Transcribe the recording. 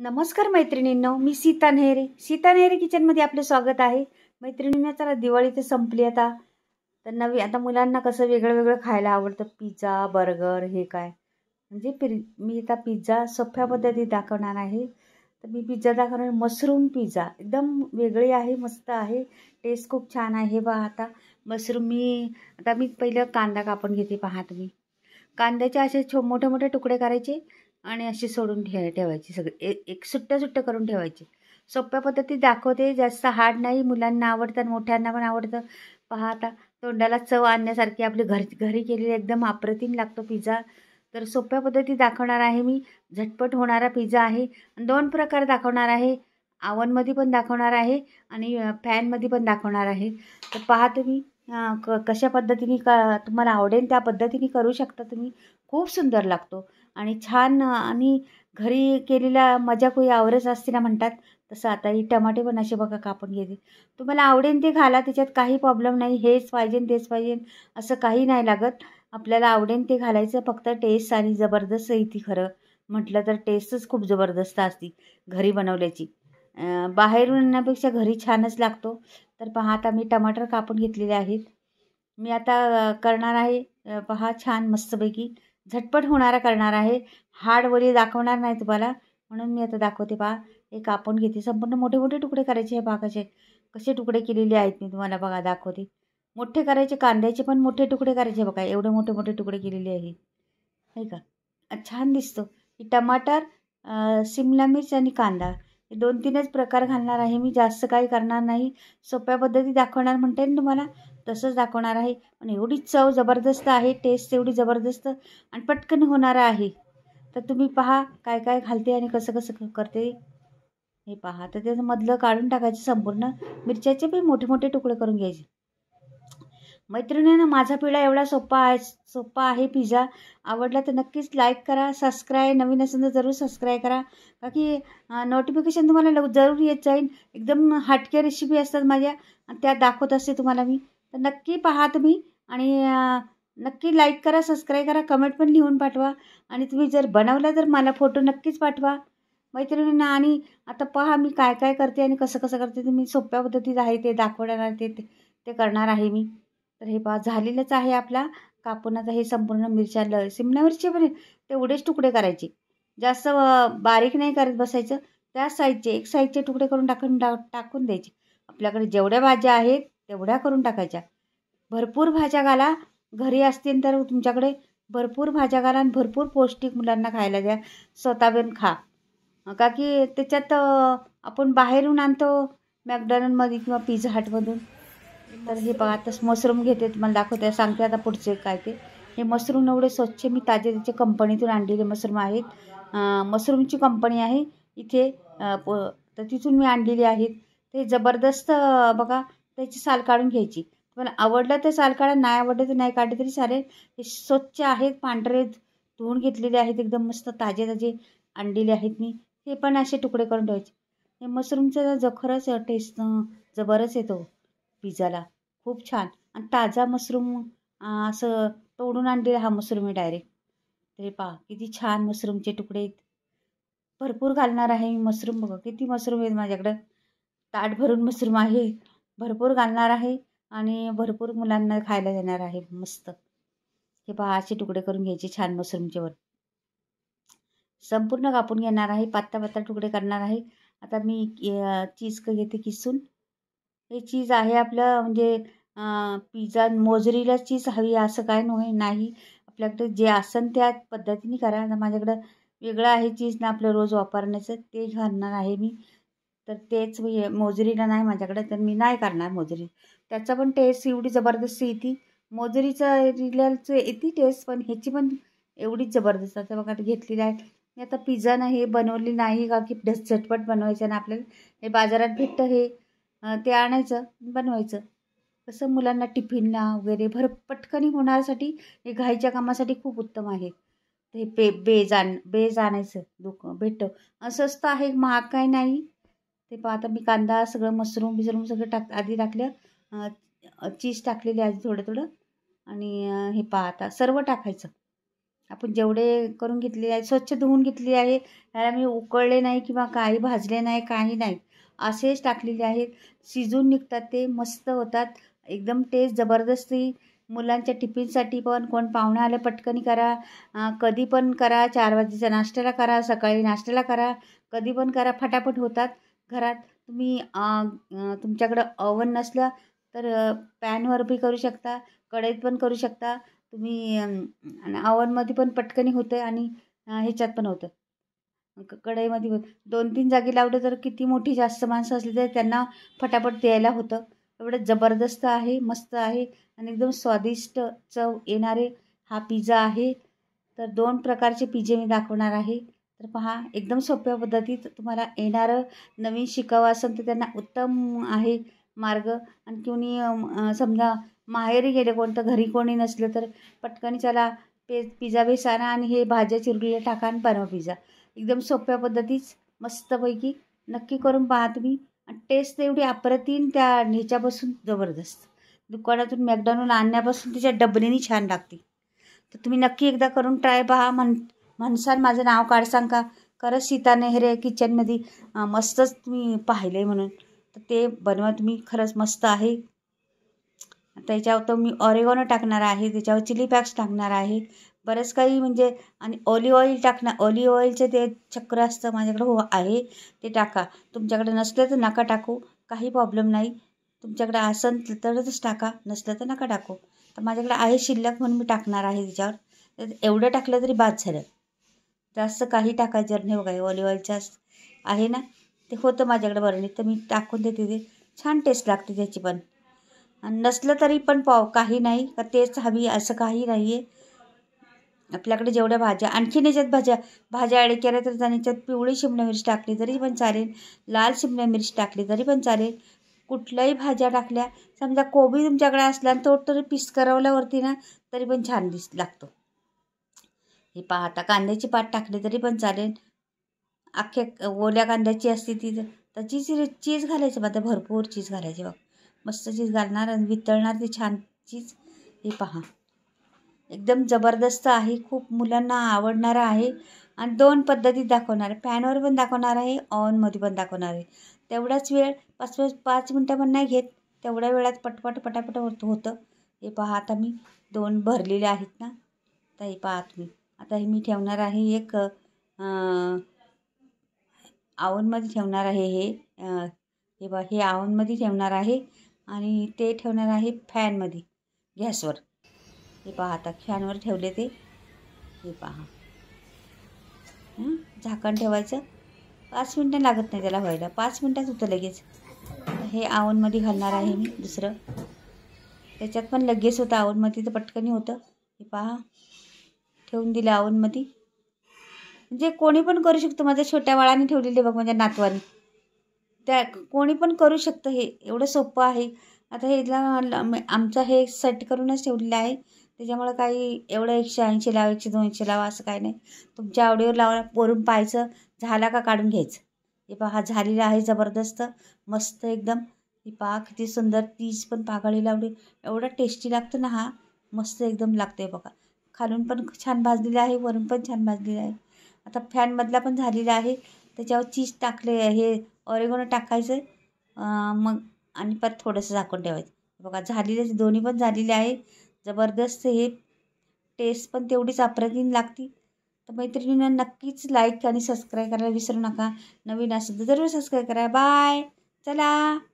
नमस्कार मैत्रिणींनो मी सीता नेहरे सीता नेहरे किचनमध्ये आपले स्वागत आहे मैत्रिणींना चला दिवाळी तर संपली आता तर नवी आता मुलांना कसं वेगळं वेगळं खायला आवडतं पिझ्झा बर्गर हे काय म्हणजे मी आता पिझ्झा सोप्या पद्धतीत दाखवणार आहे तर मी पिझ्झा दाखवणार मशरूम पिझ्झा एकदम वेगळी आहे मस्त आहे टेस्ट खूप छान आहे बा आता मशरूम मी आता मी पहिलं कांदा कापून घेते पहा तुम्ही कांद्याचे असे छो मोठे मोठे तुकडे करायचे आणि अशी सोडून ठे ठेवायची सगळी ए एक सुट्ट्या सुट्ट्या करून ठेवायची सोप्या पद्धतीत दाखवते जास्त हार्ड नाही मुलांना आवडतात मोठ्यांना पण आवडतं पहा आता तोंडाला चव आणण्यासारखी आपली घर घरी केलेली एकदम अप्रतिम लागतो पिझ्झा तर सोप्या पद्धती दाखवणार आहे मी झटपट होणारा पिझ्झा आहे दोन प्रकार दाखवणार आहे आवनमध्ये पण दाखवणार आहे आणि फॅनमध्ये पण दाखवणार आहे तर पहा तुम्ही क कशा पद्धतीने क तुम्हाला आवडेल त्या पद्धतीने करू शकता तुम्ही खूप सुंदर लागतो आणि छान आणि घरी केलेल्या मजा कोई आवरच असते ना म्हणतात तसं आता ही टमाटे पण असे बघा कापून घेते तुम्हाला आवडेन ते घाला त्याच्यात काही प्रॉब्लेम नाही हेच पाहिजेन तेच पाहिजेन असं काही नाही लागत आपल्याला आवडेन ते घालायचं फक्त टेस्ट आणि जबरदस्त येते खरं म्हटलं तर टेस्टच खूप जबरदस्त असते घरी बनवल्याची बाहेरून आणण्यापेक्षा घरी छानच लागतो तर पहा आता मी टमाटर कापून घेतलेले आहेत मी आता करणार आहे पहा छान मस्तपैकी झटपट होणारा करणार आहे हाड वरी दाखवणार नाही तुम्हाला म्हणून मी आता दाखवते पहा हे कापून घेते संपूर्ण मोठे मोठे तुकडे करायचे हे भागाचे कसे तुकडे केलेले आहेत मी तुम्हाला बघा दाखवते मोठे करायचे कांद्याचे पण मोठे तुकडे करायचे बघा एवढे मोठे मोठे तुकडे केलेले आहे हे का छान दिसतो की टमाटर शिमला मिर्च आणि कांदा हे दोन तीनच प्रकार घालणार आहे मी जास्त काही करणार नाही सोप्या पद्धती दाखवणार म्हणते ना तुम्हाला तसंच दाखवणार आहे पण एवढी चव जबरदस्त आहे टेस्ट एवढी जबरदस्त आणि पटकन होणार आहे तर तुम्ही पहा काय काय घालते आणि कसं कसं करते हे पहा तर त्याचं मधलं काढून टाकायचं संपूर्ण मिरच्याचे पण मोठे मोठे तुकडे करून घ्यायचे मैत्रिणीनं माझा पिढा एवढा सोपा आहे सोपा आहे पिझ्झा आवडला तर नक्कीच लाईक करा सबस्क्राईब नवीन असेल तर जरूर सबस्क्राईब करा बाकी की नोटिफिकेशन तुम्हाला लव जरूर येत जाईल एकदम हाटक्या रेसिपी असतात माझ्या आणि त्या दाखवत असते तुम्हाला मी तर नक्की पहा तुम्ही आणि नक्की लाईक करा सबस्क्राईब करा कमेंट पण लिहून पाठवा आणि तुम्ही जर बनवला तर मला फोटो नक्कीच पाठवा मैत्रिणींना आणि आता पहा मी काय काय करते आणि कसं कसं करते तुम्ही सोप्या पद्धतीत आहे ते दाखवणार आहे ते ते करणार आहे मी तर हे पहा झालेलंच आहे आपला कापूनाचा हे संपूर्ण मिरच्या ल शिमला मिरची पण तेवढेच तुकडे करायचे जास्त बारीक नाही करत बसायचं त्या साईजचे एक साईजचे तुकडे करून टाकून टाकून द्यायचे आपल्याकडे जेवढ्या भाज्या आहेत तेवढ्या करून टाकायच्या भरपूर भाज्या घाला घरी असतील तर तुमच्याकडे भरपूर भाज्या घाला आणि भरपूर पौष्टिक मुलांना खायला द्या बन खा का की त्याच्यात आपण बाहेरून आणतो मॅकडॉनल्डमध्ये किंवा पिझ्झा हटमधून तर हे बघा आता मशरूम घेते तुम्हाला दाखवते सांगते आता पुढचे काय ते हे मशरूम एवढे स्वच्छ मी ताजे त्याच्या कंपनीतून आणलेले मशरूम आहेत मशरूमची कंपनी आहे इथे तर तिथून मी आणलेली आहेत ते जबरदस्त बघा त्याची साल काढून घ्यायची पण आवडलं तर साल काढा नाही आवडलं तर नाही काढले तरी सारे हे स्वच्छ आहेत पांढरे धुवून घेतलेले आहेत एकदम मस्त ताजे ताजे आणलेले आहेत मी ते पण असे तुकडे करून ठेवायचे हे मशरूमचा जखरच टेस्ट जबरच येतो पिझ्झाला खूप छान आणि ताजा मशरूम असं तोडून आणलेला हा मशरूम मी डायरेक्ट तरी पहा किती छान मशरूमचे तुकडे आहेत भरपूर घालणार आहे मी मशरूम बघा किती मशरूम आहेत माझ्याकडं ताट भरून मशरूम आहे भरपूर घालणार आहे आणि भरपूर मुलांना खायला देणार आहे मस्त हे पहा असे तुकडे करून घ्यायचे छान मशरूमचे वर संपूर्ण कापून घेणार आहे पात्ता पात्ता तुकडे करणार आहे आता मी चीज घेते किसून हे चीज आहे आपलं म्हणजे पिझ्झा मोजरीला चीज हवी असं काय नव्हे नाही आपल्याकडे जे असन त्या पद्धतीने करा माझ्याकडं वेगळं आहे चीज ना आपलं रोज वापरण्याचं ते घालणार आहे मी तर तेच मी मोजरीला नाही माझ्याकडे तर मी नाही करणार मोजरी त्याचा पण टेस्ट एवढी जबरदस्त येते मोजरीचा रिलाचं येते टेस्ट पण ह्याची पण एवढीच जबरदस्त आता बघा घेतलेली आहे मी आता पिझ्झा ना हे बनवली नाही का की झटपट बनवायचं ना आपल्याला हे बाजारात भेटतं हे ते आणायचं बनवायचं कसं मुलांना टिफिनला वगैरे भर पटकनी होण्यासाठी हे घाईच्या कामासाठी खूप उत्तम आहे ते पे बेज आण बेज आणायचं दुक भेटतं स्वस्त आहे महाग काय नाही ते पहा आता मी कांदा सगळं मशरूम बिसरूम सगळं टाक आधी टाकलं चीज टाकलेली आधी थोडं थोडं आणि हे पहा आता सर्व टाकायचं आपण जेवढे करून घेतले आहे स्वच्छ धुवून घेतली आहे त्याला मी उकळले नाही किंवा काही भाजले नाही काही नाही असेच टाकलेले आहेत शिजून निघतात ते मस्त होतात एकदम टेस्ट जबरदस्ती मुलांच्या टिफिनसाठी पण कोण पाहुणा आलं पटकनी करा कधी पण करा चार वाजेच्या नाश्त्याला करा सकाळी नाश्त्याला करा कधी पण करा फटाफट होतात घरात तुम्ही तुमच्याकडं ओवन नसलं तर पॅनवर बी करू शकता कढईत पण करू शकता तुम्ही अवनमध्ये पण पटकनी होतं आणि ह्याच्यात पण होतं कढईमध्ये दोन तीन जागी लावलं तर किती मोठी जास्त माणसं असली तर त्यांना फटाफट द्यायला होतं एवढं जबरदस्त आहे मस्त आहे आणि एकदम स्वादिष्ट चव येणारे हा पिझ्झा आहे तर दोन प्रकारचे पिझ्झे मी दाखवणार आहे तर पहा एकदम सोप्या पद्धतीत तुम्हाला येणारं नवीन शिकावं असेल तर त्यांना उत्तम आहे मार्ग आणि कोणी समजा माहेरी गेले कोणतं घरी कोणी नसलं तर पटकन चला पे पिझ्झा बेस आणा आणि हे भाज्या चिरलेल्या टाका आणि बनवा पिझ्झा एकदम सोप्या पद्धतीच मस्तपैकी नक्की करून पहा तुम्ही आणि टेस्ट एवढी अप्रतिम त्या ह्याच्यापासून जबरदस्त दुकानातून मॅकडॉनल्ड आणण्यापासून तिच्या डबरीनी छान लागते तर तुम्ही नक्की एकदा करून ट्राय पहा म्हण म्हणसान माझं नाव काढ सांग का खरंच सीता नेहरे किचनमध्ये मस्तच मी पाहिले म्हणून तर ते बनवत मी खरंच मस्त आहे त्याच्यावर तर मी ऑरेगॉनो टाकणार आहे त्याच्यावर चिली पॅक्स टाकणार आहे बरंच काही म्हणजे आणि ऑलिव्ह ऑइल टाकणार ऑलिव्ह ऑइलचं ते चक्र असतं माझ्याकडे हो आहे ते टाका तुमच्याकडे नसलं तर नका टाकू काही प्रॉब्लेम नाही तुमच्याकडे असं तरच टाका नसलं तर नका टाकू तर माझ्याकडे आहे शिल्लक म्हणून मी टाकणार आहे त्याच्यावर एवढं टाकलं तरी बाद झालं जास्त काही टाकायचं नाही बघा ऑलिव्ह ऑइलच्या आहे ना ते होतं माझ्याकडे नाही तर मी टाकून देते ते छान टेस्ट लागते त्याची पण आणि नसलं तरी पण पाव काही नाही का तेच हवी असं काही नाही आहे आपल्याकडे जेवढ्या भाज्या आणखीन याच्यात भाज्या भाज्या ॲड केल्या तर त्याने पिवळी शिमला मिरची टाकली तरी पण चालेल लाल शिमला मिरची टाकली तरी पण चालेल कुठल्याही भाज्या टाकल्या समजा कोबी तुमच्याकडे असला तो तरी पीस करवल्यावरती ना तरी पण छान दिस लागतो हे पहा आता कांद्याची पात टाकली तरी पण चालेल अख्ख्या ओल्या कांद्याची असते ती तर चीज चीज घालायचं मग भरपूर चीज घालायची बघ मस्त चीज घालणार आणि वितळणार ती छान चीज हे पहा एकदम जबरदस्त आहे खूप मुलांना आवडणारं आहे आणि दोन पद्धतीत दाखवणार आहे फॅनवर पण दाखवणार आहे ऑनमध्ये पण दाखवणार आहे तेवढाच वेळ पाच पाच मिनटं पण नाही घेत तेवढ्या वेळात पटपट पटापट होत होतं हे पहा आता मी दोन भरलेले आहेत ना तर हे पहा तुम्ही आता हे मी ठेवणार आहे एक आवनमध्ये ठेवणार आहे हे हे बा हे आवनमध्ये ठेवणार आहे आणि ते ठेवणार आहे फॅनमध्ये गॅसवर हे पहा आता फॅनवर ठेवले ते हे पहा झाकण ठेवायचं पाच मिनटं लागत नाही त्याला व्हायला पाच मिनटात होतं लगेच हे आवनमध्ये घालणार आहे मी दुसरं त्याच्यात पण लगेच होतं आवनमध्ये तर पटकन होतं हे पहा ठेवून दिलं ओवनमध्ये म्हणजे कोणी पण करू शकतो माझ्या छोट्या बाळाने ठेवलेले बघ माझ्या नातवाने त्या कोणी पण करू शकतं हे एवढं सोपं आहे आता हे आमचं हे सेट करूनच ठेवलेलं आहे त्याच्यामुळं काही एवढं एकशे ऐंशी लावा एकशे दोनशे लावा असं काही नाही तुमच्या आवडीवर लावा वरून पाहायचं झाला का काढून घ्यायचं हे पहा झालेला आहे जबरदस्त मस्त एकदम ही पहा किती सुंदर तीच पण पाघाळी लावली एवढं टेस्टी लागतं ना हा मस्त एकदम लागतं आहे बघा खालून पण छान भाजलेलं आहे वरून पण छान भाजलेलं आहे आता फॅनमधला पण झालेला आहे त्याच्यावर चीज टाकले हे ऑरेगोनं टाकायचं मग आणि परत थोडंसं झाकून ठेवायचं बघा झालेलं दोन्ही पण झालेले आहे जबरदस्त हे टेस्ट पण तेवढीच अप्रतिम लागती तर मैत्रिणींना नक्कीच लाईक आणि सबस्क्राईब करायला विसरू नका नवीन असेल तर जरूर सबस्क्राईब करा बाय चला